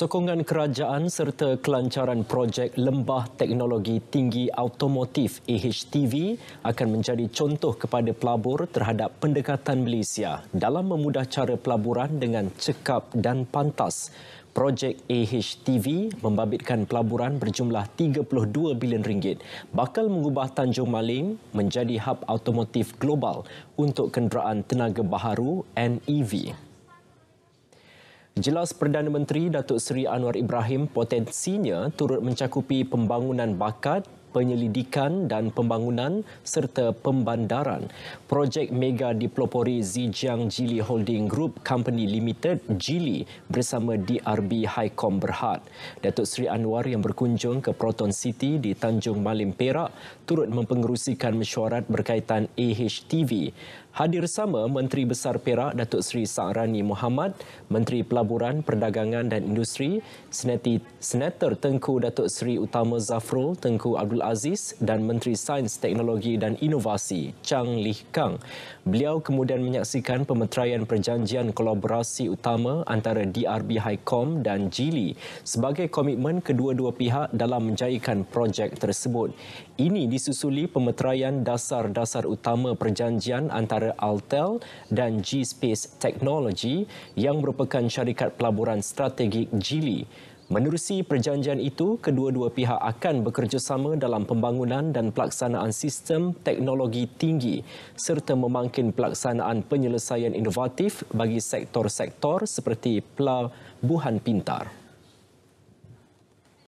Sokongan kerajaan serta kelancaran projek Lembah Teknologi Tinggi Automotif EHTV akan menjadi contoh kepada pelabur terhadap pendekatan Malaysia dalam memudah cara pelaburan dengan cekap dan pantas. Projek AHTV membabitkan pelaburan berjumlah 32 bilion ringgit bakal mengubah Tanjung Malim menjadi hub automotif global untuk kenderaan tenaga baharu NEV. Jelas Perdana Menteri Datuk Seri Anwar Ibrahim potensinya turut mencakupi pembangunan bakat penyelidikan dan pembangunan serta pembandaran. Projek Mega Diplopori Zijiang Jili Holding Group Company Limited Jili bersama DRB Highcom Berhad. Datuk Seri Anwar yang berkunjung ke Proton City di Tanjung Malim Perak turut mempengerusikan mesyuarat berkaitan AHTV. Hadir sama Menteri Besar Perak Datuk Seri Sa'arani Muhammad, Menteri Pelaburan, Perdagangan dan Industri, Seneti, Senator Tengku Datuk Seri Utama Zafrul Tengku Abdul Aziz dan Menteri Sains, Teknologi dan Inovasi Chang Li Kang. Beliau kemudian menyaksikan pemeteraian perjanjian kolaborasi utama antara DRB Highcom dan Jili sebagai komitmen kedua-dua pihak dalam menjayakan projek tersebut. Ini disusuli pemeteraian dasar-dasar utama perjanjian antara antara Altel dan G-Space Technology yang merupakan syarikat pelaburan strategik Jili. Menerusi perjanjian itu, kedua-dua pihak akan bekerjasama dalam pembangunan dan pelaksanaan sistem teknologi tinggi serta memangkin pelaksanaan penyelesaian inovatif bagi sektor-sektor seperti pelabuhan pintar.